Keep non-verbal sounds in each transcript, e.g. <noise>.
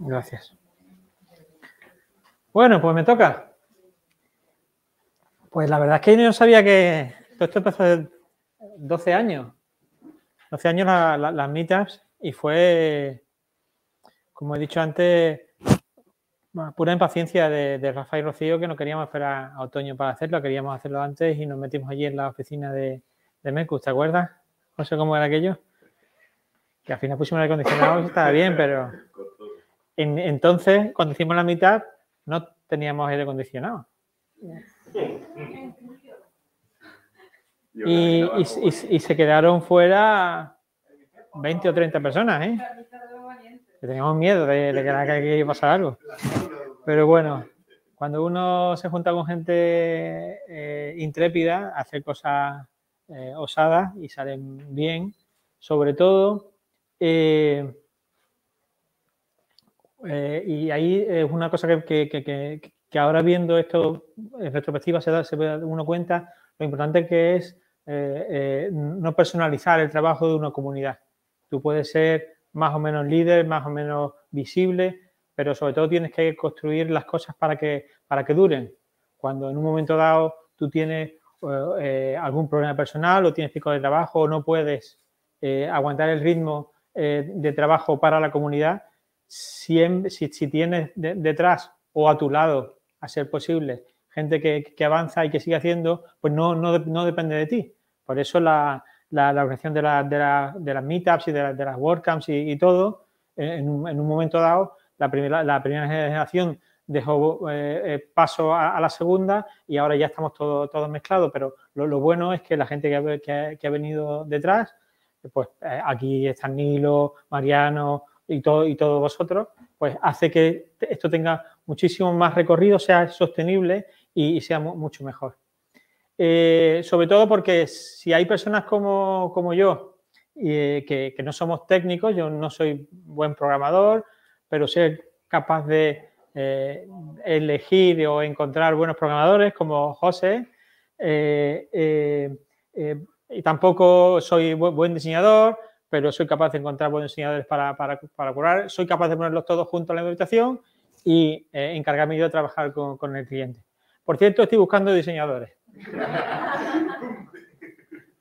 Gracias. Bueno, pues me toca. Pues la verdad es que yo no sabía que todo esto empezó hace 12 años. 12 años las meetups y fue, como he dicho antes, pura impaciencia de, Rafael Rocío que no queríamos esperar a otoño para hacerlo, queríamos hacerlo antes y nos metimos allí en la oficina de, de Mercus, ¿te acuerdas? No sé cómo era aquello. Que al final pusimos el acondicionado y estaba bien, pero <laughs> entonces, cuando hicimos la mitad, no teníamos aire acondicionado. Y, se quedaron fuera 20 o 30 personas, ¿eh? Que teníamos miedo de, que iba a pasar algo. Pero bueno, cuando uno se junta con gente eh, intrépida, hace cosas eh, osadas y salen bien, sobre todo eh, eh, y ahí es una cosa que, ahora viendo esto en retrospectiva se da, se uno cuenta lo importante que es eh, eh, no personalizar el trabajo de una comunidad. Tú puedes ser más o menos líder, más o menos visible, pero sobre todo tienes que construir las cosas para que, para que duren. Cuando en un momento dado tú tienes algún problema personal o tienes pico de trabajo o no puedes aguantar el ritmo de trabajo para la comunidad, si, tienes detrás o a tu lado, a ser posible, gente que, que avanza y que sigue haciendo, pues no, no, no depende de ti. Por eso la, la, organización de, la, de, de, las meetups y de, las work y, y todo, eh, en un, en un, momento dado, la primera, la primera generación dejó eh, eh, paso a, la segunda y ahora ya estamos todos todo mezclados, pero lo, bueno es que la gente que, que, ha venido detrás, pues aquí están Nilo, Mariano, y, todo, y todos vosotros, pues hace que esto tenga muchísimo más recorrido, sea sostenible y, sea mucho mejor. Eh, sobre todo porque si hay personas como, yo, eh, que, no somos técnicos, yo no soy buen programador, pero ser capaz de eh, elegir o encontrar buenos programadores como José, y tampoco soy buen diseñador, pero soy capaz de encontrar buenos diseñadores para, curar, soy capaz de ponerlos todos juntos en la habitación y eh, encargarme yo de trabajar con, el cliente. Por cierto, estoy buscando diseñadores. <laughs>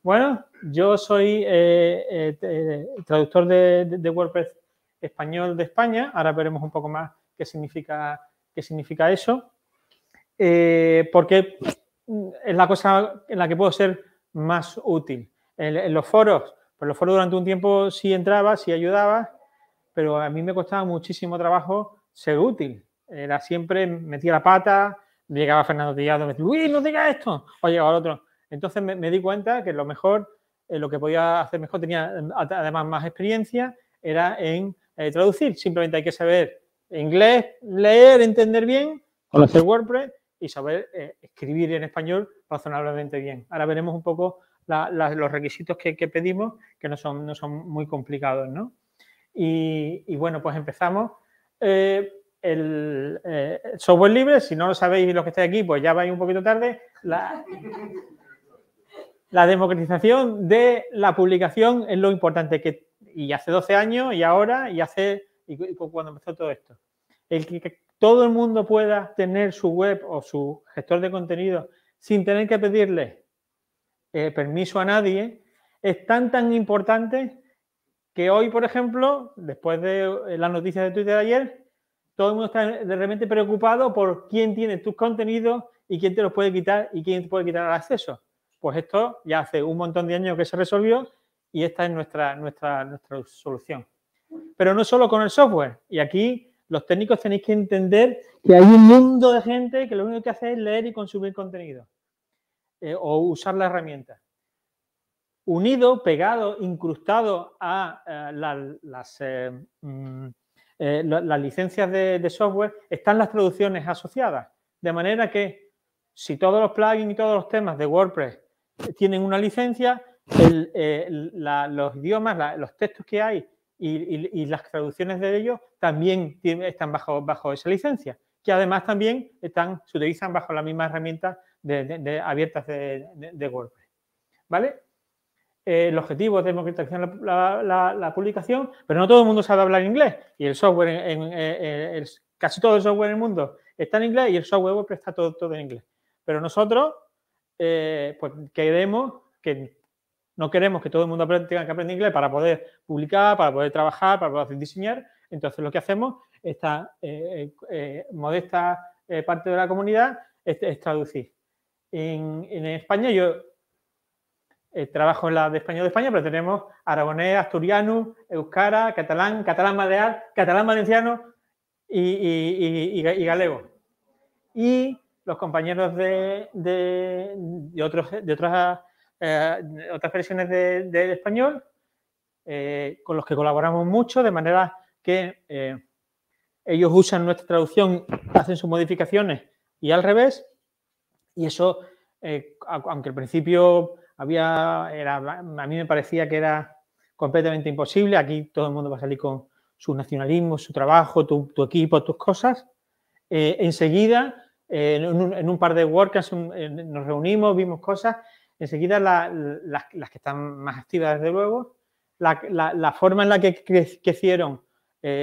bueno, yo soy eh, eh, traductor de, WordPress español de España. Ahora veremos un poco más qué significa, eso. porque es la cosa en la que puedo ser más útil. en los foros por lo foros durante un tiempo sí entraba, sí ayudaba, pero a mí me costaba muchísimo trabajo ser útil. Era siempre, metía la pata, llegaba Fernando Tillado, me decía, Luis, no digas esto, o llegaba el otro. Entonces me, di cuenta que lo mejor, eh, lo que podía hacer mejor, tenía además más experiencia, era en eh, traducir. Simplemente hay que saber inglés, leer, entender bien, conocer WordPress y saber eh, escribir en español razonablemente bien. Ahora veremos un poco los requisitos que, pedimos, que no son, no son muy complicados, ¿no? Y, bueno, pues empezamos. Eh, el, eh, software libre, si no lo sabéis los que estáis aquí, pues ya vais un poquito tarde. La, <laughs> democratización de la publicación es lo importante que, y hace 12 años y ahora y hace y, cuando empezó todo esto. El que, todo el mundo pueda tener su web o su gestor de contenido sin tener que pedirle eh, permiso a nadie, es tan, tan importante que hoy, por ejemplo, después de eh, las noticias de Twitter de ayer, todo el mundo está de repente preocupado por quién tiene tus contenidos y quién te los puede quitar y quién te puede quitar el acceso. Pues esto ya hace un montón de años que se resolvió y esta es nuestra, nuestra, nuestra solución. Pero no solo con el software. Y aquí los técnicos tenéis que entender que hay un mundo de gente que lo único que hace es leer y consumir contenido. Eh, o usar la herramienta. Unido, pegado, incrustado a eh, eh, mm, las, licencias de, software están las traducciones asociadas. De manera que si todos los plugins y todos los temas de WordPress tienen una licencia, los idiomas, los textos que hay y, las traducciones de ellos también están bajo esa licencia que además también están, se utilizan bajo la misma herramienta de, de, abiertas de, WordPress. ¿Vale? Eh, el objetivo es democratizar la, la, publicación, pero no todo el mundo sabe hablar inglés y el software, en, eh, eh, casi todo el software en el mundo está en inglés y el software WordPress está todo, todo en inglés. Pero nosotros, pues queremos que no queremos que todo el mundo tenga que aprender inglés para poder publicar, para poder trabajar, para poder diseñar. Entonces, lo que hacemos esta eh, eh, eh, modesta parte de la comunidad este, es, traducir. En, en, España yo trabajo en la de español de España, pero tenemos aragonés, asturiano, euskara, catalán, catalán madreal, catalán valenciano y, y, y galego. Y los compañeros de, de, de, otros, de otras, otras versiones de, español, con los que colaboramos mucho, de manera que ellos usan nuestra traducción, hacen sus modificaciones y al revés, y eso, eh, aunque al principio había, a mí me parecía que era completamente imposible, aquí todo el mundo va a salir con su nacionalismo, su trabajo, tu, equipo, tus cosas, eh, enseguida, eh, en, un, par de workshops nos reunimos, vimos cosas, enseguida las que están más activas, desde luego, la, forma en la que crecieron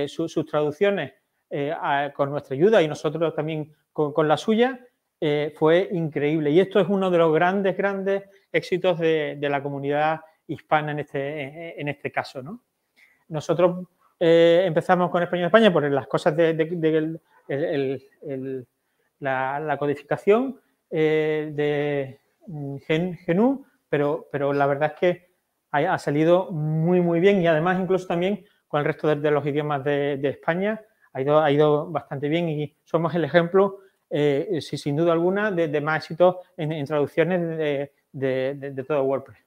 sus traducciones eh, con nuestra ayuda y nosotros también con, la suya, eh, fue increíble. Y esto es uno de los grandes, grandes éxitos de, la comunidad hispana en este, en este caso. Nosotros eh, empezamos con Español España por las cosas de, la, codificación de mm, Gen, Genú, pero, pero la verdad es que ha, ha, salido muy, muy bien y además incluso también con el resto de, los idiomas de España ha ido, bastante bien y somos el ejemplo, eh, si, sin duda alguna, de, más éxito en, traducciones de, todo WordPress.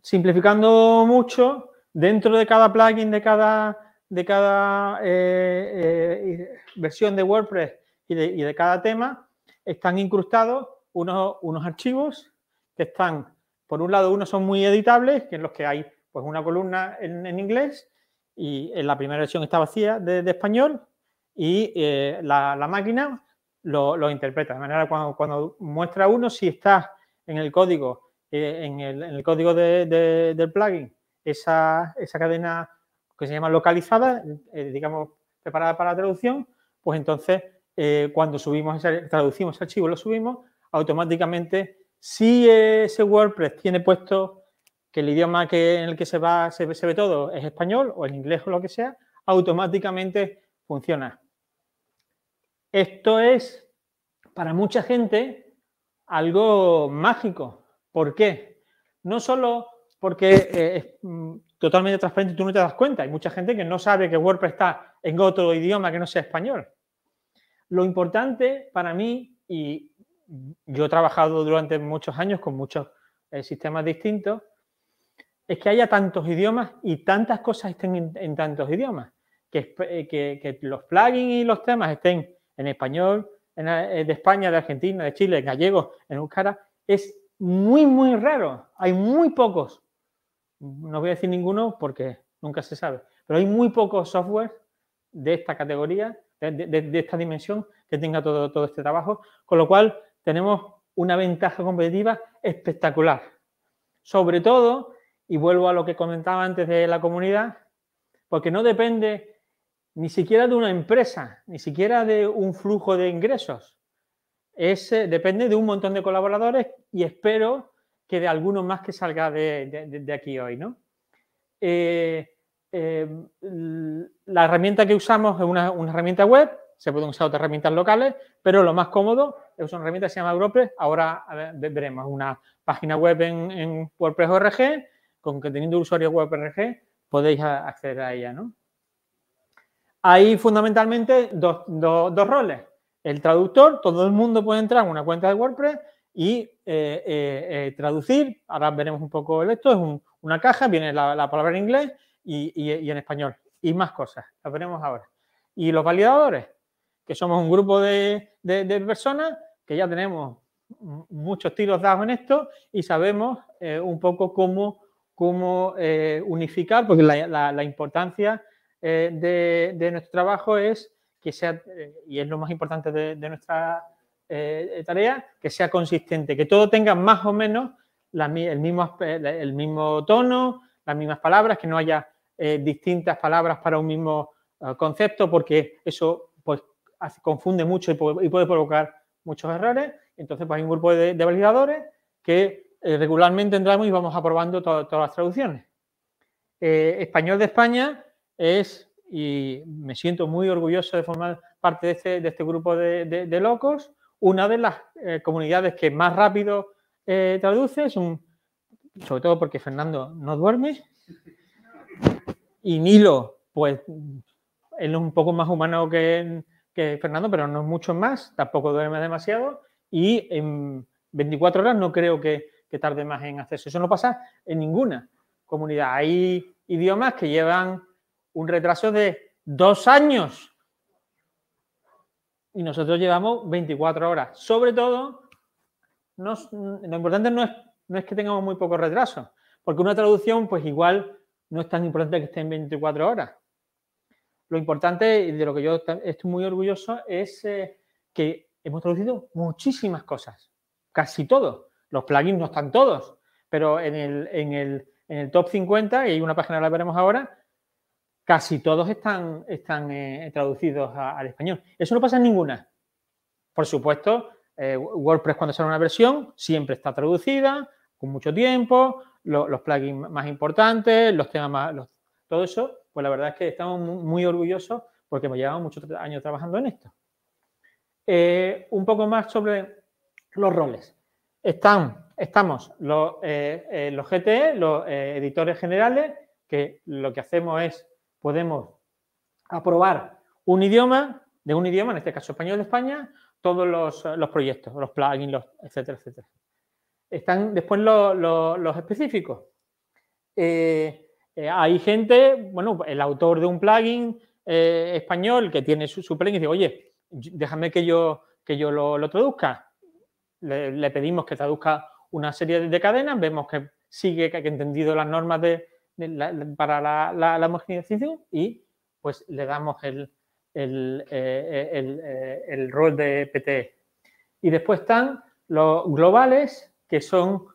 Simplificando mucho, dentro de cada plugin, de cada, de cada eh, eh, versión de WordPress y de, cada tema, están incrustados unos, archivos que están, por un lado, unos son muy editables, que en los que hay pues una columna en, en inglés y en eh, la primera versión está vacía de, español y eh, la, máquina lo, interpreta. De manera cuando, cuando muestra uno si está en el código, eh, en, el, código de, del plugin, esa, esa, cadena que se llama localizada, digamos, preparada para la traducción, pues entonces cuando subimos ese, traducimos ese archivo, lo subimos, automáticamente si ese WordPress tiene puesto que el idioma en el que se, va, ve todo es español o el inglés o lo que sea, automáticamente funciona. Esto es para mucha gente algo mágico. ¿Por qué? No solo porque eh, es mm, totalmente transparente y tú no te das cuenta. Hay mucha gente que no sabe que WordPress está en otro idioma que no sea español. Lo importante para mí, y yo he trabajado durante muchos años con muchos eh, sistemas distintos, es que haya tantos idiomas y tantas cosas estén en, tantos idiomas. Eh, que, los plugins y los temas estén en español, eh, de España, de Argentina, de Chile, en gallego, en euskara, es muy, muy raro. Hay muy pocos. No voy a decir ninguno porque nunca se sabe. Pero hay muy pocos software de esta categoría, de, esta dimensión, que tenga todo, todo este trabajo. Con lo cual, tenemos una ventaja competitiva espectacular. Sobre todo y vuelvo a lo que comentaba antes de la comunidad, porque no depende ni siquiera de una empresa, ni siquiera de un flujo de ingresos. Eh, depende de un montón de colaboradores y espero que de alguno más que salga de, aquí hoy, ¿no? Eh, eh, la herramienta que usamos es una, herramienta web, se pueden usar otras herramientas locales, pero lo más cómodo es una herramienta que se llama WordPress. Ahora veremos una página web en, en WordPress.org con que teniendo usuario WebRG podéis acceder a ella, ¿no? Hay fundamentalmente dos, roles. El traductor, todo el mundo puede entrar en una cuenta de WordPress y eh, eh, eh, traducir. Ahora veremos un poco esto. Es una caja, viene la, palabra en inglés y, en español. Y más cosas, las veremos ahora. Y los validadores, que somos un grupo de, personas que ya tenemos muchos tiros dados en esto y sabemos un poco cómo cómo eh, unificar, porque la, importancia eh, de, nuestro trabajo es que sea, eh, y es lo más importante de, nuestra tarea, que sea consistente, que todo tenga más o menos el, mismo, el mismo tono, las mismas palabras, que no haya distintas palabras para un mismo concepto, porque eso pues, confunde mucho y puede, provocar muchos errores. Entonces, pues hay un grupo de, de validadores que eh, regularmente entramos y vamos aprobando todas las traducciones. Eh, español de España es, y me siento muy orgulloso de formar parte de este, este grupo de, locos, una de las eh, comunidades que más rápido traduce, es sobre todo porque Fernando no duerme, y Nilo, pues él es un poco más humano que, que Fernando, pero no es mucho más, tampoco duerme demasiado, y en 24 horas no creo que, que tarde más en hacerse. Eso no pasa en ninguna comunidad. Hay idiomas que llevan un retraso de dos años y nosotros llevamos 24 horas. Sobre todo, lo importante no es, que tengamos muy poco retraso, porque una traducción, pues igual no es tan importante que esté en 24 horas. Lo importante, y de lo que yo estoy muy orgulloso, es eh, que hemos traducido muchísimas cosas, casi todo. Los plugins no están todos, pero en el, top 50, y hay una página que la veremos ahora, casi todos están, están eh, traducidos al español. Eso no pasa en ninguna. Por supuesto, eh, WordPress cuando sale una versión siempre está traducida, con mucho tiempo, los plugins más importantes, los temas más... todo eso, pues la verdad es que estamos muy orgullosos porque hemos llevado muchos años trabajando en esto. Eh, un poco más sobre los roles. Están, estamos eh, eh, los, e, los GTE, eh, los editores generales, que lo que hacemos es, podemos aprobar un idioma, de un idioma, en este caso español de España, todos los, proyectos, los plugins, etcétera, etcétera. Están después los, específicos. hay gente, bueno, el autor de un plugin español que tiene su, su plugin y dice, oye, déjame que yo, que yo lo, lo traduzca le, pedimos que traduzca una serie de cadenas, vemos que sigue, que ha entendido las normas de, para la, la, homogeneización y pues le damos el, eh, eh, eh, rol de PTE. Y después están los globales, que son,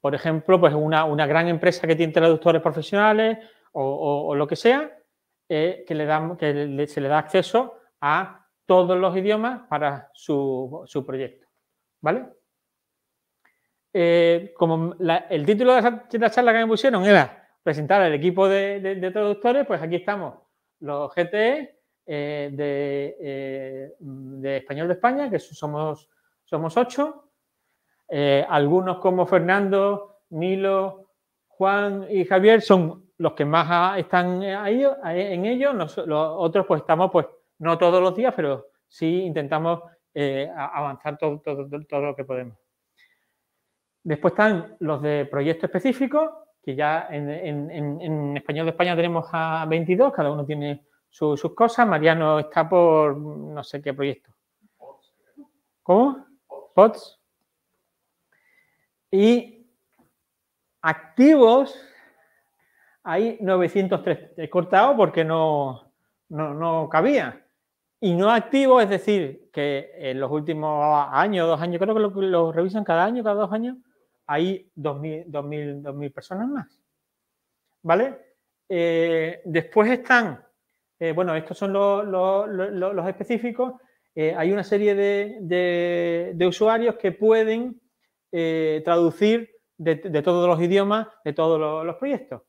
por ejemplo, pues una, gran empresa que tiene traductores profesionales o, lo que sea, que, le damos que se le da acceso a todos los idiomas para su proyecto. ¿Vale? Eh, como el título de la charla que me pusieron era presentar al equipo de, traductores, pues aquí estamos, los GTE eh, eh, de, Español de España, que somos, somos ocho, algunos como Fernando, Nilo, Juan y Javier son los que más están ahí, en ellos. los otros pues estamos pues no todos los días, pero sí intentamos eh, avanzar todo, todo, lo que podemos. Después están los de proyectos específicos, que ya en, en, Español de España tenemos a 22, cada uno tiene sus cosas. Mariano está por no sé qué proyecto. ¿Cómo? POTS. Y activos, hay 903. He cortado porque no, no cabía. Y no activo, es decir, que en los últimos años, dos años, creo que lo, revisan cada año, cada dos años, hay 2.000, 2000 personas más. ¿Vale? Eh, después están, eh, bueno, estos son los, específicos. Eh, hay una serie de, usuarios que pueden traducir de, todos los idiomas de todos los, proyectos.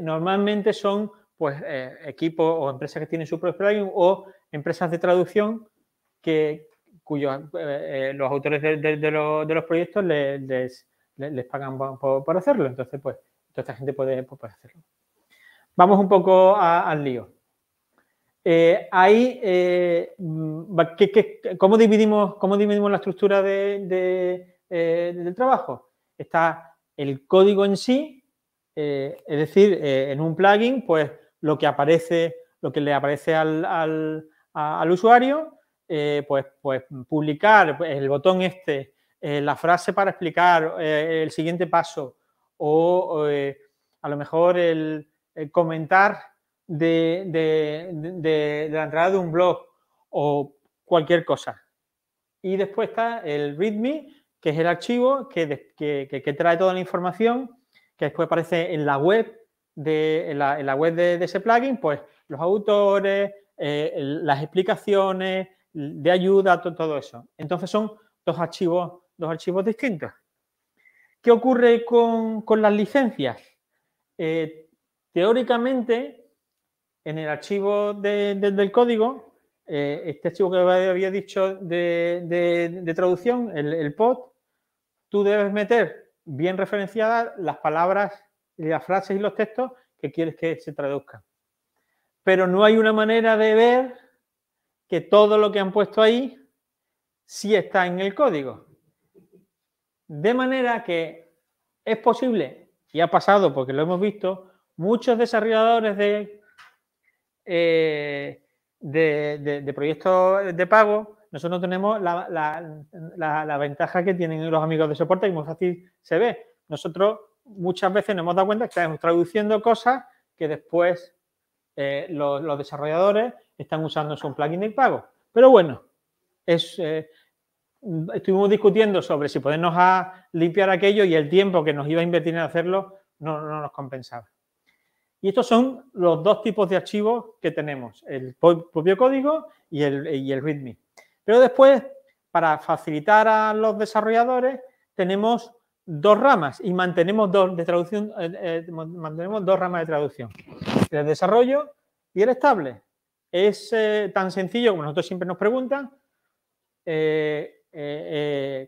normalmente son pues eh, equipos o empresas que tienen su propio plugin o empresas de traducción que cuyos eh, eh, los autores de, los, proyectos les, pagan por, hacerlo. Entonces, pues, toda esta gente puede, pues, hacerlo. Vamos un poco al lío. ahí, cómo, dividimos, ¿cómo dividimos la estructura del trabajo? Está el código en sí, es decir, en un plugin, pues lo que aparece, lo que le aparece al, usuario, eh, pues, pues publicar el botón este, eh, la frase para explicar eh, el siguiente paso o a lo mejor el, comentar de, la entrada de un blog o cualquier cosa. Y después está el README, que es el archivo que trae toda la información, que después aparece en la web de en la, web de, ese plugin, pues los autores, eh, las explicaciones de ayuda, todo eso. Entonces son dos archivos, dos archivos distintos. ¿Qué ocurre con, las licencias? Eh, teóricamente, en el archivo del código, eh, este archivo que había dicho de, traducción, el, el, pod, tú debes meter bien referenciadas las palabras las frases y los textos que quieres que se traduzcan. Pero no hay una manera de ver que todo lo que han puesto ahí sí está en el código. De manera que es posible, y ha pasado porque lo hemos visto, muchos desarrolladores de, eh, de, proyectos de pago, nosotros tenemos la, la, ventaja que tienen los amigos de soporte y muy fácil se ve. Nosotros muchas veces nos hemos dado cuenta que estamos traduciendo cosas que después eh, los, desarrolladores están usando en su plugin de pago. Pero bueno, eh, estuvimos discutiendo sobre si podemos limpiar aquello y el tiempo que nos iba a invertir en hacerlo no, nos compensaba. Y estos son los dos tipos de archivos que tenemos, el propio código y el, y el README. Pero después, para facilitar a los desarrolladores, tenemos dos ramas y mantenemos dos de traducción, eh, eh, dos ramas de traducción, el desarrollo y el estable. Es eh, tan sencillo como nosotros siempre nos preguntan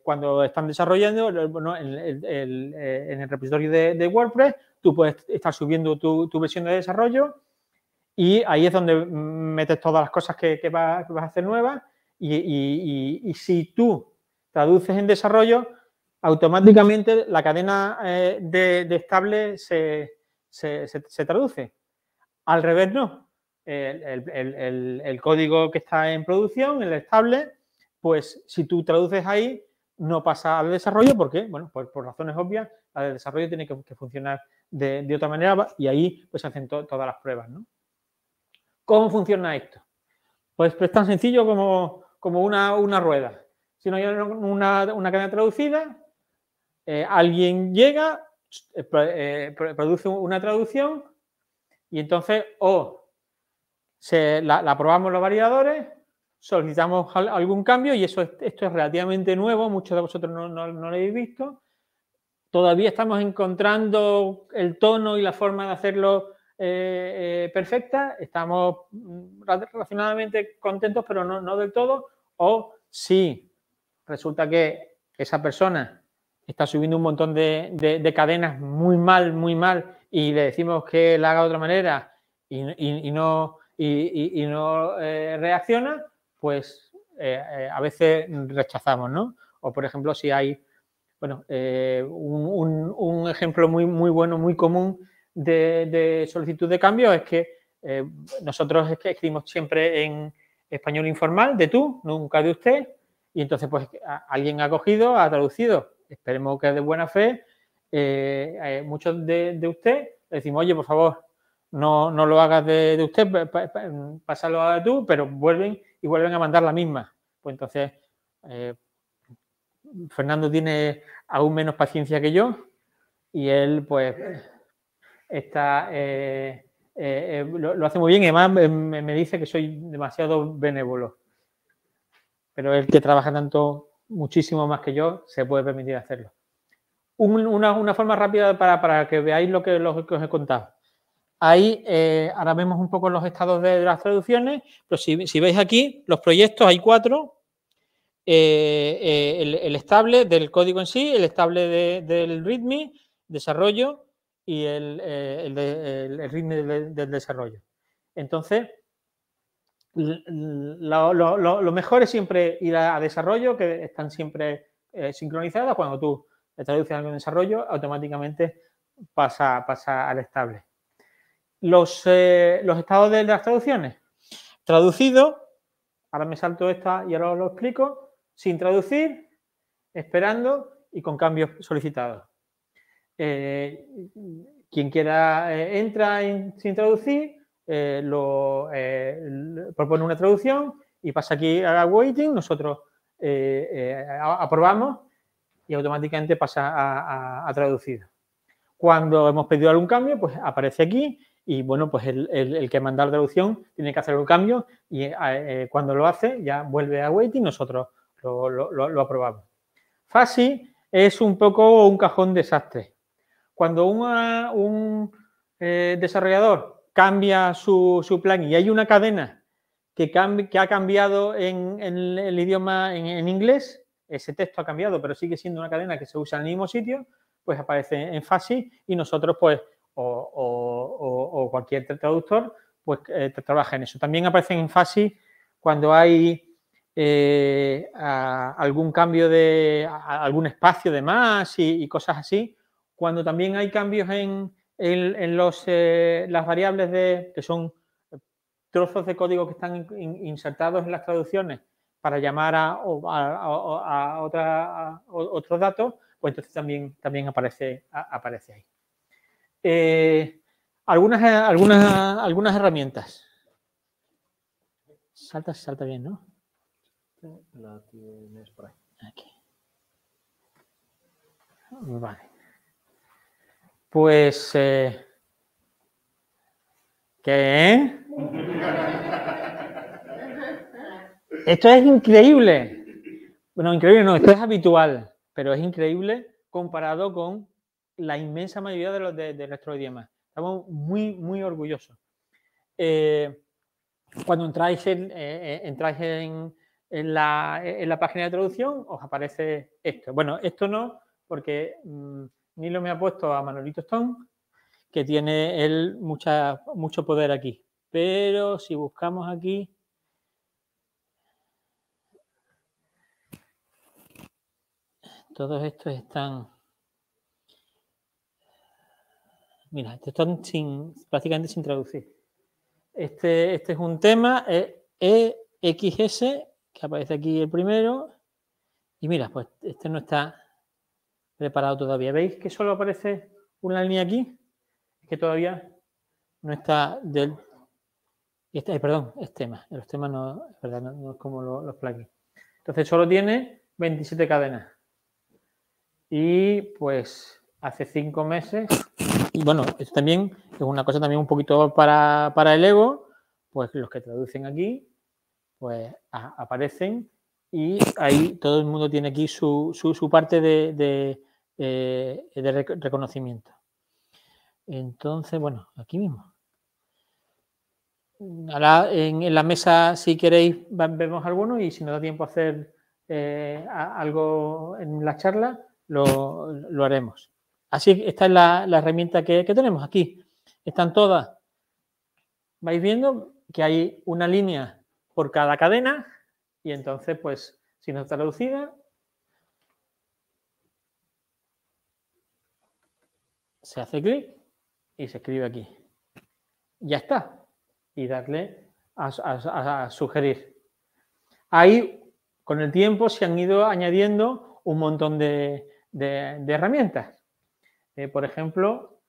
cuando están desarrollando bueno, en, el, en, el, repositorio de, WordPress, tú puedes estar subiendo tu, versión de desarrollo y ahí es donde metes todas las cosas que, vas, a hacer nuevas y si tú traduces en desarrollo, automáticamente la cadena eh, de, estable se, traduce. Al revés no. El, código que está en producción, el estable, pues si tú traduces ahí, no pasa al desarrollo porque, bueno, pues por razones obvias, ...la de desarrollo tiene que, funcionar de, otra manera y ahí pues hacen todas las pruebas, ¿no? ¿Cómo funciona esto? Pues, pues tan sencillo como, como una, rueda. Si no hay una cadena traducida, eh, alguien llega, eh, eh, produce una traducción y entonces o la, probamos los variadores, solicitamos algún cambio y eso esto es relativamente nuevo, muchos de vosotros no, lo habéis visto. Todavía estamos encontrando el tono y la forma de hacerlo perfecta, estamos mm, relacionadamente contentos, pero no, no, del todo, o si resulta que esa persona está subiendo un montón de, cadenas muy mal, muy mal, y le decimos que la haga de otra manera y, no, y, no eh, reacciona, pues eh, eh, a veces rechazamos, ¿no? O por ejemplo, si hay, bueno, un, ejemplo muy, muy bueno, muy común de, de solicitud de cambio es que nosotros escribimos siempre en español informal, de tú, nunca de usted, y entonces pues alguien ha cogido, ha traducido esperemos que de buena fe, eh, eh, muchos de, de, usted decimos, oye, por favor, no, lo hagas de, usted, pásalo a tú, pero vuelven y vuelven a mandar la misma. Pues entonces, eh, Fernando tiene aún menos paciencia que yo y él, pues, está, lo, lo, hace muy bien y además me, dice que soy demasiado benévolo. Pero él que trabaja tanto muchísimo más que yo, se puede permitir hacerlo. una, forma rápida para, que veáis lo que, lo que os he contado. Ahí, eh, ahora vemos un poco los estados de, las traducciones, pero si, veis aquí, los proyectos, hay cuatro. Eh, eh, el, estable del código en sí, el estable del README, desarrollo, y el, el, ritmo del, desarrollo. Entonces, lo, mejor es siempre ir a, desarrollo, que están siempre eh, sincronizadas. Cuando tú traduces algo en desarrollo, automáticamente pasa, pasa al estable. Eh, los, estados de las traducciones. Traducido, ahora me salto esta y ahora lo explico. Sin traducir, esperando y con cambios solicitados. Eh, quien quiera entra sin traducir eh, lo, eh, propone una traducción y pasa aquí a waiting, nosotros eh, aprobamos y automáticamente pasa a, a, traducido. Cuando hemos pedido algún cambio, pues aparece aquí y bueno, pues el, que manda la traducción tiene que hacer un cambio y cuando lo hace ya vuelve a waiting, nosotros lo, aprobamos. FASI es un poco un cajón desastre. Cuando un desarrollador cambia su, plan y hay una cadena que, que ha cambiado en, el idioma en, inglés, ese texto ha cambiado, pero sigue siendo una cadena que se usa en el mismo sitio, pues aparece en FASI y nosotros, pues, o, cualquier traductor, pues eh, trabaja en eso. También aparece en FASI cuando hay eh, algún cambio de algún espacio de más y cosas así. Cuando también hay cambios en, en, los, eh, las variables de, que son trozos de código que están insertados en las traducciones para llamar a, a, otra, otros datos, pues entonces también, también aparece, aparece ahí. Eh, algunas, algunas, algunas herramientas. Salta, salta bien, ¿no? La tienes por ahí. Aquí. Vale. Pues... Eh, ¿Qué? Esto es increíble. Bueno, increíble no, esto es habitual, pero es increíble comparado con la inmensa mayoría de, los de, nuestros idiomas. Estamos muy, muy orgullosos. Eh, cuando entráis en, eh, en, la, página de traducción, os aparece esto. Bueno, esto no, porque mm, lo me ha puesto a Manolito Stone, que tiene él mucha, mucho poder aquí. Pero si buscamos aquí... Todos estos están... Mira, estos están sin, prácticamente sin traducir. Este, este es un tema, EXS, e que aparece aquí el primero. Y mira, pues este no está preparado todavía. ¿Veis que solo aparece una línea aquí? que todavía no está del... Eh, perdón, es tema. Los temas no, es como los, plaques. Entonces solo tiene 27 cadenas. Y pues hace cinco meses, y bueno, esto también es una cosa también un poquito para, el ego, pues los que traducen aquí, pues aparecen y ahí todo el mundo tiene aquí su, parte de, eh, de reconocimiento. Entonces, bueno, aquí mismo. Ahora en, la mesa, si queréis, vemos alguno y si nos da tiempo a hacer eh, algo en la charla, lo, haremos. Así, esta es la, herramienta que, que, tenemos aquí. Están todas. Vais viendo que hay una línea por cada cadena y entonces, pues, si no está reducida, se hace clic y se escribe aquí. Ya está. Y darle a, sugerir. Ahí, con el tiempo, se han ido añadiendo un montón de, herramientas. Eh, por ejemplo,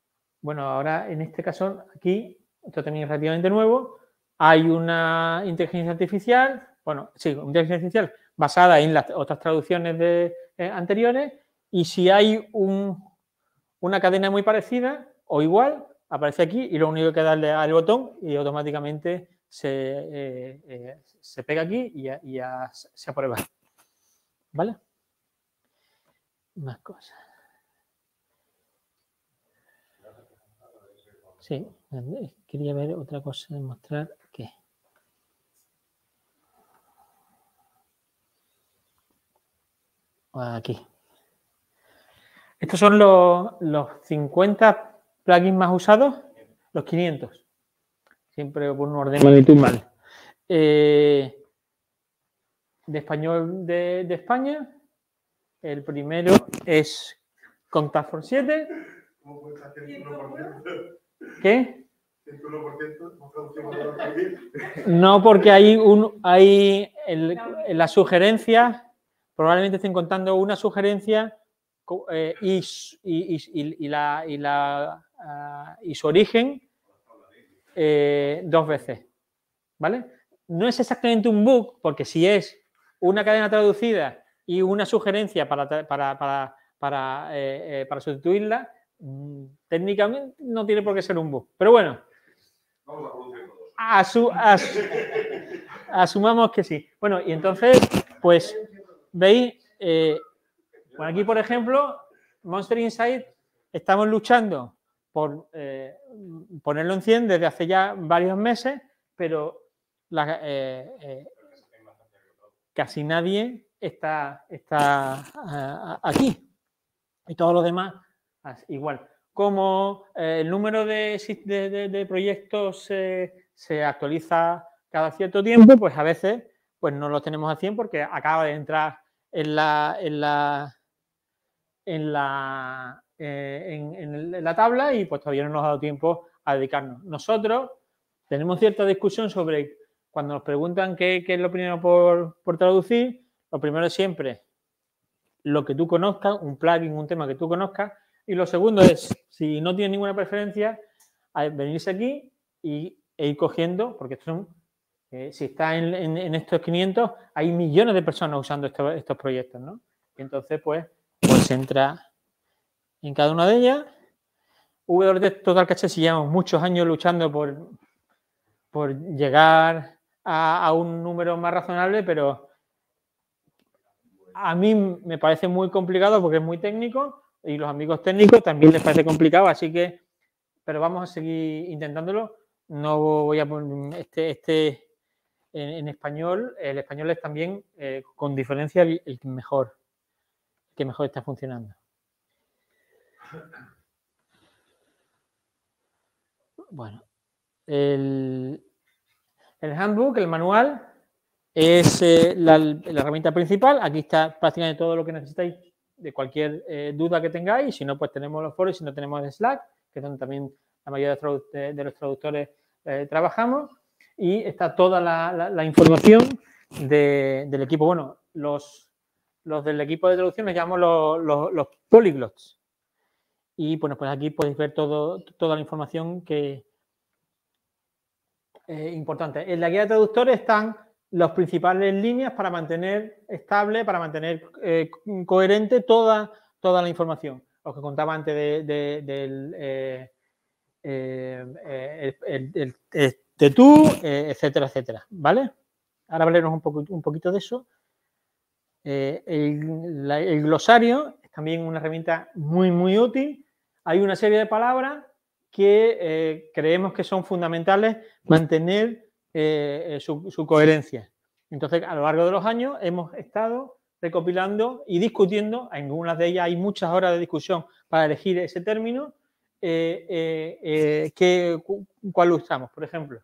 bueno, ahora en este caso aquí, esto también es relativamente nuevo, hay una inteligencia artificial, bueno, sí, inteligencia artificial basada en las otras traducciones de, eh, anteriores, y si hay un, una cadena muy parecida o igual aparece aquí y lo único que hay que darle al botón y automáticamente se, eh, eh, pega aquí y ya, se aprueba. ¿Vale? Más cosas. Sí, quería ver otra cosa, mostrar que ah, Aquí. ¿Estos son los, 50 plugins más usados? Los 500. Siempre por un orden de magnitud eh, de español de, España, el primero es Contact for 7. ¿Cómo puede hacer el 1%? ¿Qué? El 1%, no, porque hay un hay el, la sugerencia, probablemente estén contando una sugerencia eh, y, la, ah, su origen eh, dos veces. ¿Vale? No es exactamente un bug, porque si es una cadena traducida y una sugerencia para, eh, sustituirla, mm, técnicamente no tiene por qué ser un bug. Pero bueno, asumamos que sí. Bueno, y entonces, pues, veis, aquí, por ejemplo, Monster Insight estamos luchando por eh, ponerlo en 100 desde hace ya varios meses, pero eh, eh, casi nadie está, está aquí. Y todos los demás igual. Como el número de, proyectos se actualiza cada cierto tiempo, pues a veces pues no lo tenemos a 100 porque acaba de entrar en la, en la en la, eh, en, la tabla y pues todavía no nos ha dado tiempo a dedicarnos. Nosotros tenemos cierta discusión sobre cuando nos preguntan qué, es lo primero por, traducir, lo primero es siempre lo que tú conozcas, un plugin, un tema que tú conozcas, y lo segundo es, si no tienes ninguna preferencia, venirse aquí y, e ir cogiendo, porque son, eh, si está en, estos 500, hay millones de personas usando estos proyectos, ¿no? entonces, pues, entra en cada una de ellas. de Total Caché, si llevamos muchos años luchando por, por llegar a, un número más razonable, pero a mí me parece muy complicado porque es muy técnico y los amigos técnicos también les parece complicado, así que, pero vamos a seguir intentándolo. No voy a poner este, este en, español, el español es también eh, con diferencia el mejor que mejor está funcionando. Bueno, el, el handbook, el manual, es eh, la, herramienta principal. Aquí está prácticamente todo lo que necesitáis de cualquier eh, duda que tengáis. Si no, pues tenemos los foros, si no tenemos el Slack, que es donde también la mayoría de, los traductores eh, trabajamos. Y está toda la, información del equipo. Bueno, los los del equipo de traducción los llamamos los, los, polyglots. Y bueno, pues aquí podéis ver todo, toda la información que importante. En la guía de traductores están las principales líneas para mantener estable, para mantener eh, coherente toda, toda la información. Lo que contaba antes de, de, del eh, eh, tú, etcétera, etcétera. ¿Vale? Ahora hablaremos un, poco, un poquito de eso. Eh, el, glosario es también una herramienta muy, muy útil. Hay una serie de palabras que eh, creemos que son fundamentales mantener eh, su, coherencia. Entonces, a lo largo de los años hemos estado recopilando y discutiendo, en algunas de ellas hay muchas horas de discusión para elegir ese término, que, cuál usamos. Por ejemplo,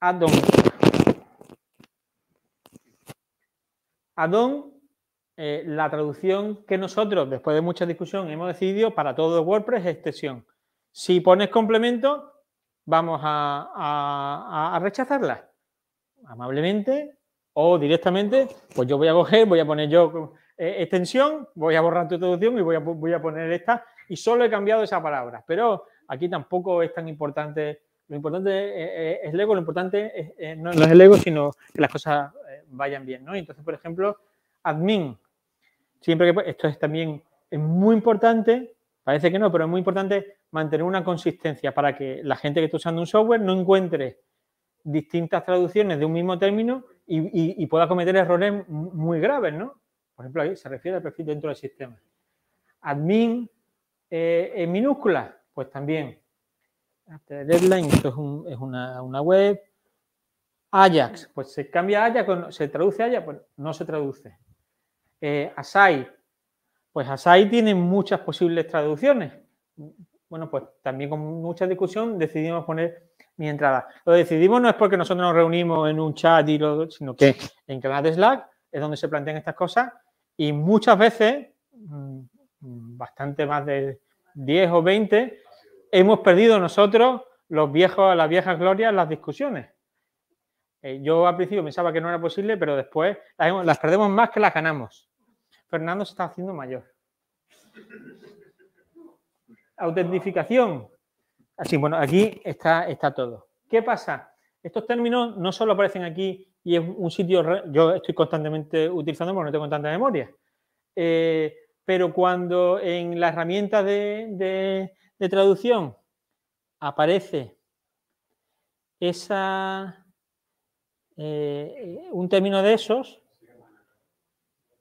add-on. Adón, eh, la traducción que nosotros, después de mucha discusión, hemos decidido para todo WordPress extensión. Si pones complemento, vamos a, rechazarla amablemente o directamente, pues yo voy a coger, voy a poner yo eh, extensión, voy a borrar tu traducción y voy a, voy a poner esta y solo he cambiado esa palabra. Pero aquí tampoco es tan importante. Lo importante eh, es, Lego, ego, lo importante no, no es el ego, sino que las cosas vayan bien, ¿no? Entonces, por ejemplo, admin. Siempre que pues, esto es también es muy importante, parece que no, pero es muy importante mantener una consistencia para que la gente que está usando un software no encuentre distintas traducciones de un mismo término y, pueda cometer errores muy graves, ¿no? Por ejemplo, ahí se refiere al perfil dentro del sistema. Admin eh, en minúsculas, pues también. After Deadline, esto es, una web. Ajax, pues se cambia Ajax, se traduce Ajax, pues no se traduce. Eh, Asai, pues Asai tiene muchas posibles traducciones. Bueno, pues también con mucha discusión decidimos poner mi entrada. Lo decidimos no es porque nosotros nos reunimos en un chat y lo, sino que en canal de Slack es donde se plantean estas cosas y muchas veces, mm, bastante más de 10 o 20, hemos perdido nosotros los viejos, las viejas glorias, las discusiones eh, yo al principio pensaba que no era posible, pero después las, perdemos más que las ganamos. Fernando se está haciendo mayor. Autentificación. Así, bueno, aquí está, está todo. ¿Qué pasa? Estos términos no solo aparecen aquí y es un sitio, yo estoy constantemente utilizando porque no tengo tanta memoria, eh, pero cuando en la herramienta de traducción aparece esa, eh, eh, un término de esos.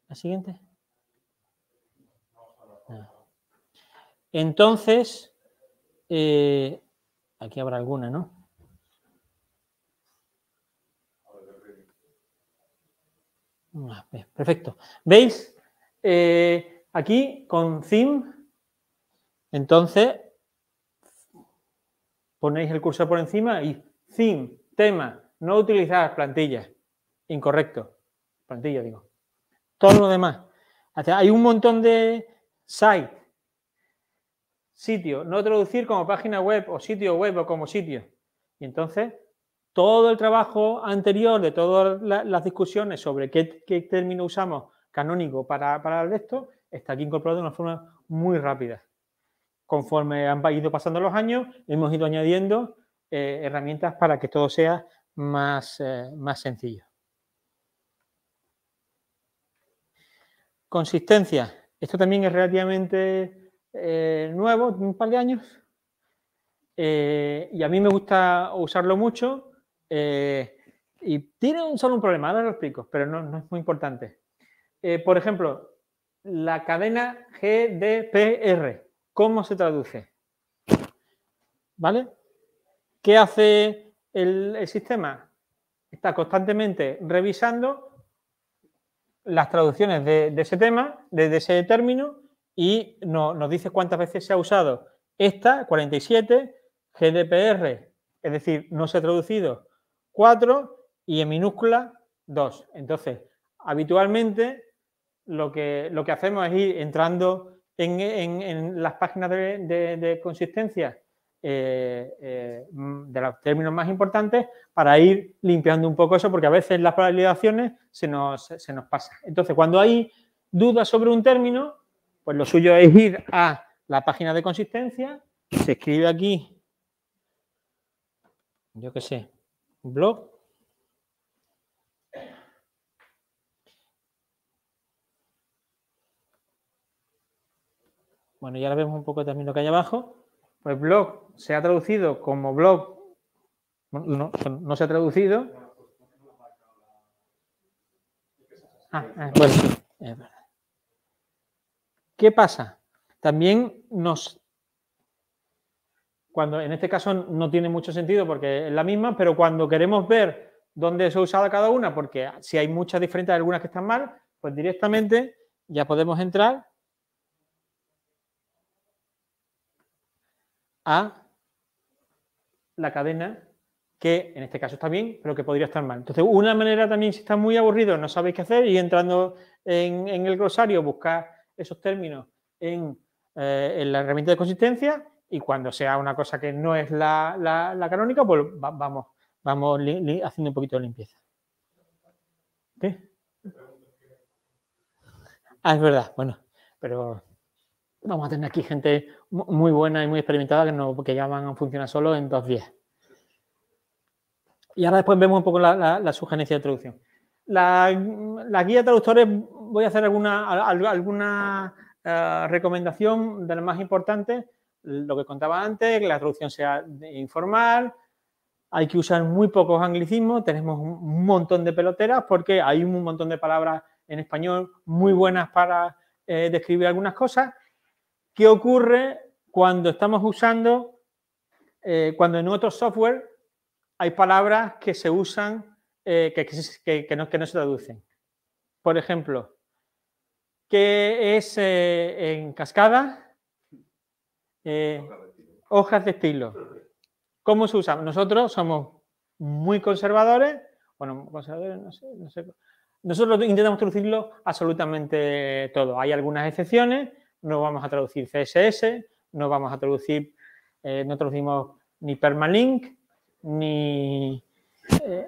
La siguiente. Ah. Entonces, eh, aquí habrá alguna, ¿no? Ah, perfecto. ¿Veis? aquí con theme, entonces ponéis el cursor por encima y theme, tema, no utilizar plantillas. Incorrecto. Plantilla, digo. Todo lo demás. hay un montón de sites sitio. No traducir como página web o sitio web o como sitio. Y entonces, todo el trabajo anterior de todas las discusiones sobre qué, término usamos canónico para, para el resto está aquí incorporado de una forma muy rápida. Conforme han ido pasando los años, hemos ido añadiendo eh, herramientas para que todo sea eh, más, sencillo. Consistencia. Esto también es relativamente eh, nuevo, un par de años. Eh, y a mí me gusta usarlo mucho. y tiene un, solo un problema, ahora lo explico, pero no, no es muy importante. por ejemplo, la cadena GDPR. ¿Cómo se traduce? ¿Vale? ¿Qué hace el, sistema está constantemente revisando las traducciones de, ese tema, de, ese término, y nos dice cuántas veces se ha usado esta, 47, GDPR, es decir, no se ha traducido, 4 y en minúscula 2. Entonces, habitualmente lo que, lo que hacemos es ir entrando en, las páginas de consistencia eh, eh, mm, de los términos más importantes para ir limpiando un poco eso, porque a veces las validaciones se nos, se pasan. Entonces, cuando hay dudas sobre un término, pues lo suyo es ir a la página de consistencia, se escribe aquí, yo qué sé, blog. Bueno, ya ahora vemos un poco también lo que hay abajo pues blog se ha traducido como blog, no, se ha traducido. Ah, eh, ¿Qué pasa? También nos... Cuando en este caso no tiene mucho sentido porque es la misma, pero cuando queremos ver dónde se ha usado cada una, porque si hay muchas diferentes, algunas que están mal, pues directamente ya podemos entrar a la cadena, que en este caso está bien, pero que podría estar mal. Entonces, una manera también, si está muy aburrido, no sabéis qué hacer, y entrando en, el glosario, buscar esos términos eh, en, la herramienta de consistencia, y cuando sea una cosa que no es la, canónica, pues vamos, vamos haciendo un poquito de limpieza. ¿Qué? Ah, es verdad, bueno, pero vamos a tener aquí gente muy buena y muy experimentada que, no, ya van a funcionar solo en dos días Y ahora después vemos un poco la, sugerencia de traducción. La, guía de traductores, voy a hacer alguna, eh, recomendación de lo más importante Lo que contaba antes, que la traducción sea informal, hay que usar muy pocos anglicismos, tenemos un montón de peloteras porque hay un montón de palabras en español muy buenas para eh, describir algunas cosas ¿Qué ocurre cuando estamos usando, eh, cuando en otro software hay palabras que se usan eh, que, que, no, se traducen? Por ejemplo, ¿qué es eh, en cascada? hojas de estilo. ¿Cómo se usa? Nosotros somos muy conservadores, bueno, conservadores, no sé. Nosotros intentamos traducirlo absolutamente todo. Hay algunas excepciones, no vamos a traducir CSS, no vamos a traducir, eh, no traducimos ni permalink, ni eh,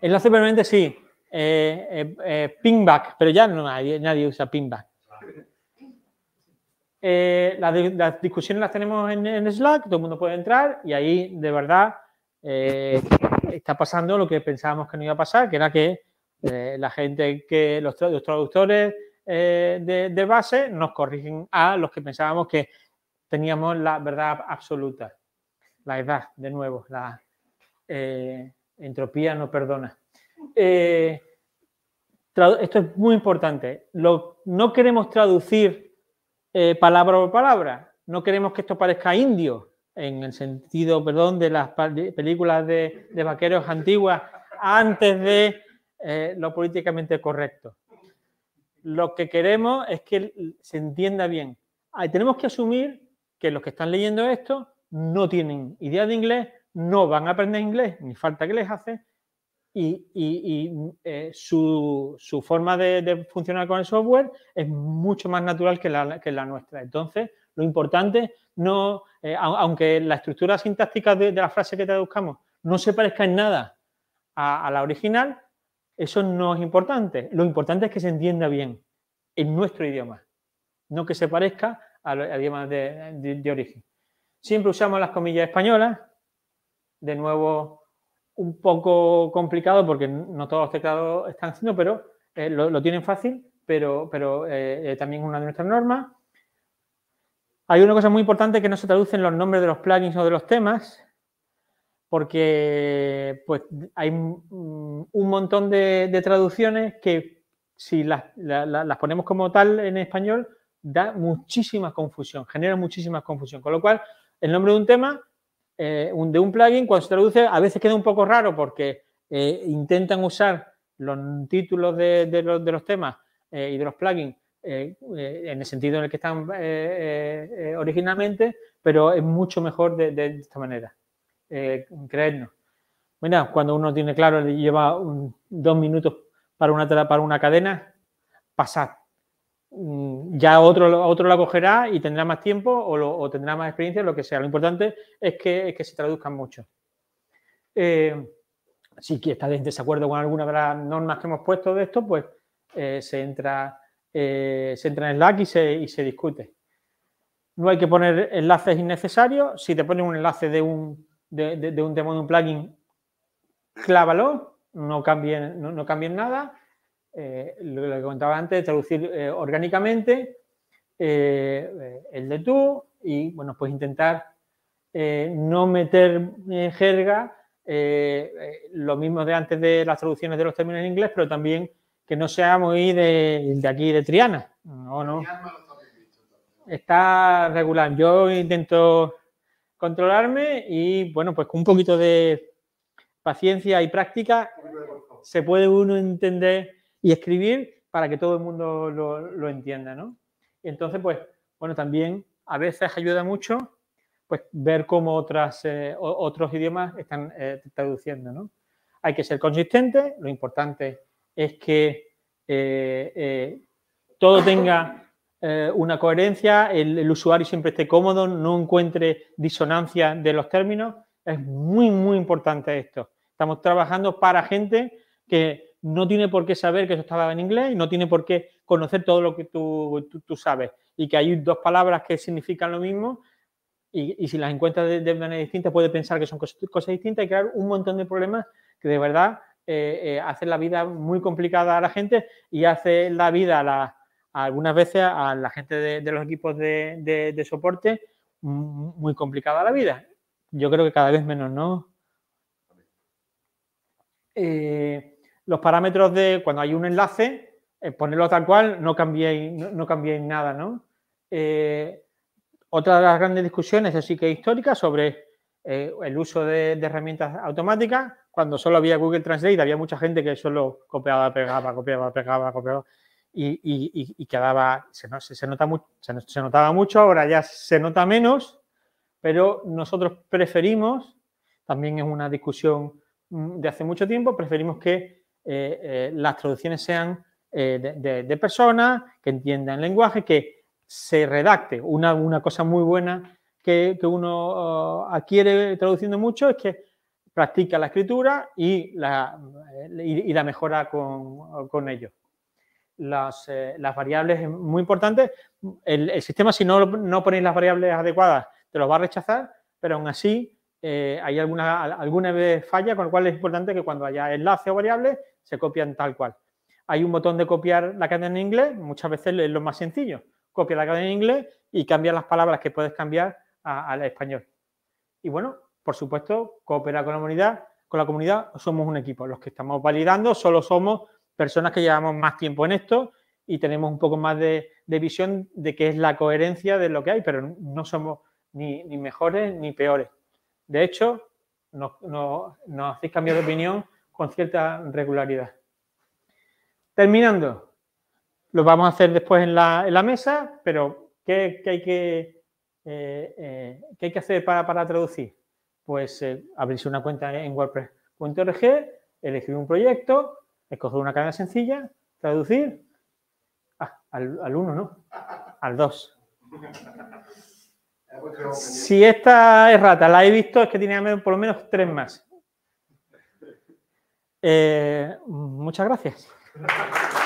enlace permanente sí, eh, eh pero ya no nadie, usa pinback. Las, discusiones las tenemos en, Slack, todo el mundo puede entrar y ahí de verdad está pasando lo que pensábamos que no iba a pasar, que era que la gente que los, los traductores eh, de, base, nos corrigen a los que pensábamos que teníamos la verdad absoluta. La edad, de nuevo, la eh, entropía no perdona. Eh, esto es muy importante. Lo, no queremos traducir palabra por palabra. No queremos que esto parezca indio, en el sentido, perdón, de las películas de vaqueros antiguas antes de lo políticamente correcto lo que queremos es que se entienda bien. tenemos que asumir que los que están leyendo esto no tienen idea de inglés, no van a aprender inglés, ni falta que les hace, y, eh, su, forma de, funcionar con el software es mucho más natural que la, nuestra. Entonces, lo importante, no, eh, aunque la estructura sintáctica de, la frase que traduzcamos no se parezca en nada a la original, eso no es importante. Lo importante es que se entienda bien en nuestro idioma, no que se parezca al idioma de, origen. Siempre usamos las comillas españolas, de nuevo un poco complicado porque no todos los teclados están haciendo, pero eh, lo, tienen fácil, pero, pero eh, eh, también una de nuestras normas. Hay una cosa muy importante que no se traducen los nombres de los plugins o de los temas, porque pues, hay un montón de, traducciones que si las, ponemos como tal en español, da muchísima confusión, genera muchísima confusión. Con lo cual, el nombre de un tema, eh, de un plugin, cuando se traduce, a veces queda un poco raro porque eh, intentan usar los títulos de, los, de los, temas eh, y de los plugins en el sentido en el que están originalmente, pero es mucho mejor de esta manera eh, creernos. Mira, cuando uno tiene claro, lleva dos minutos para una, para una cadena, pasar. Mm, ya otro, otro la cogerá y tendrá más tiempo o, tendrá más experiencia, lo que sea. Lo importante es que, que se traduzcan mucho. Eh, si está en desacuerdo con alguna de las normas que hemos puesto de esto, pues eh, se, entra, eh, se entra en Slack y se, y se discute. No hay que poner enlaces innecesarios. Si te ponen un enlace de un de, un tema de un plugin, clávalo, no cambien, no, no cambien nada. Eh, lo, que comentaba antes, traducir eh, orgánicamente eh, el de tú y, bueno, pues intentar no meter en jerga lo mismo de antes de las traducciones de los términos en inglés, pero también que no sea muy de, de aquí, de Triana. No, no. Está regular. Yo intento controlarme y bueno, pues con un poquito de paciencia y práctica se puede uno entender y escribir para que todo el mundo lo, entienda, ¿no? Entonces, pues, bueno, también a veces ayuda mucho pues ver cómo otras, eh, otros idiomas están eh, traduciendo, ¿no? Hay que ser consistente, lo importante es que eh, todo tenga eh, una coherencia, el, usuario siempre esté cómodo, no encuentre disonancia de los términos. Es muy, muy importante esto. Estamos trabajando para gente que no tiene por qué saber que eso estaba en inglés y no tiene por qué conocer todo lo que tú, sabes. Y que hay dos palabras que significan lo mismo y, si las encuentras de, manera distinta puede pensar que son cosas, distintas y crear un montón de problemas que de verdad eh, eh, hacen la vida muy complicada a la gente y hace la vida a la algunas veces a la gente de, los equipos de, soporte muy complicada la vida. Yo creo que cada vez menos, ¿no? Eh, los parámetros de cuando hay un enlace, eh, ponerlo tal cual, no cambiéis, no, nada, ¿no? Eh, otra de las grandes discusiones, así que histórica, sobre el uso de, herramientas automáticas. Cuando solo había Google Translate, había mucha gente que solo copiaba, pegaba, copiaba, pegaba, copiaba y, quedaba, se, nota mucho, se, notaba mucho, ahora ya se nota menos, pero nosotros preferimos, también es una discusión mm, de hace mucho tiempo, preferimos que eh, eh, las traducciones sean eh, de, personas que entiendan el lenguaje, que se redacte. Una, una cosa muy buena que, uno ah, adquiere traduciendo mucho es que practica la escritura y la, la mejora con, con ello. Eh, las, variables es muy importante. El, sistema, si no, no, ponéis las variables adecuadas, te lo va a rechazar, pero aún así eh, hay alguna, alguna falla, con lo cual es importante que cuando haya enlace o variables se copian tal cual. Hay un botón de copiar la cadena en inglés, muchas veces es lo más sencillo. Copia la cadena en inglés y cambia las palabras que puedes cambiar al español. Y bueno, por supuesto, coopera con la comunidad. Con la comunidad somos un equipo. Los que estamos validando solo somos personas que llevamos más tiempo en esto y tenemos un poco más de, visión de qué es la coherencia de lo que hay, pero no somos ni, mejores ni peores. De hecho, nos, hacéis cambiar de opinión con cierta regularidad. Terminando, lo vamos a hacer después en la, mesa, pero ¿qué, hay que, eh, eh, ¿qué hay que hacer para, traducir? Pues eh, abrirse una cuenta en WordPress.org, elegir un proyecto, es una cadena sencilla, traducir ah, al uno ¿no? Al dos. Si esta es rata, la he visto, es que tiene por lo menos tres más. Eh, muchas gracias.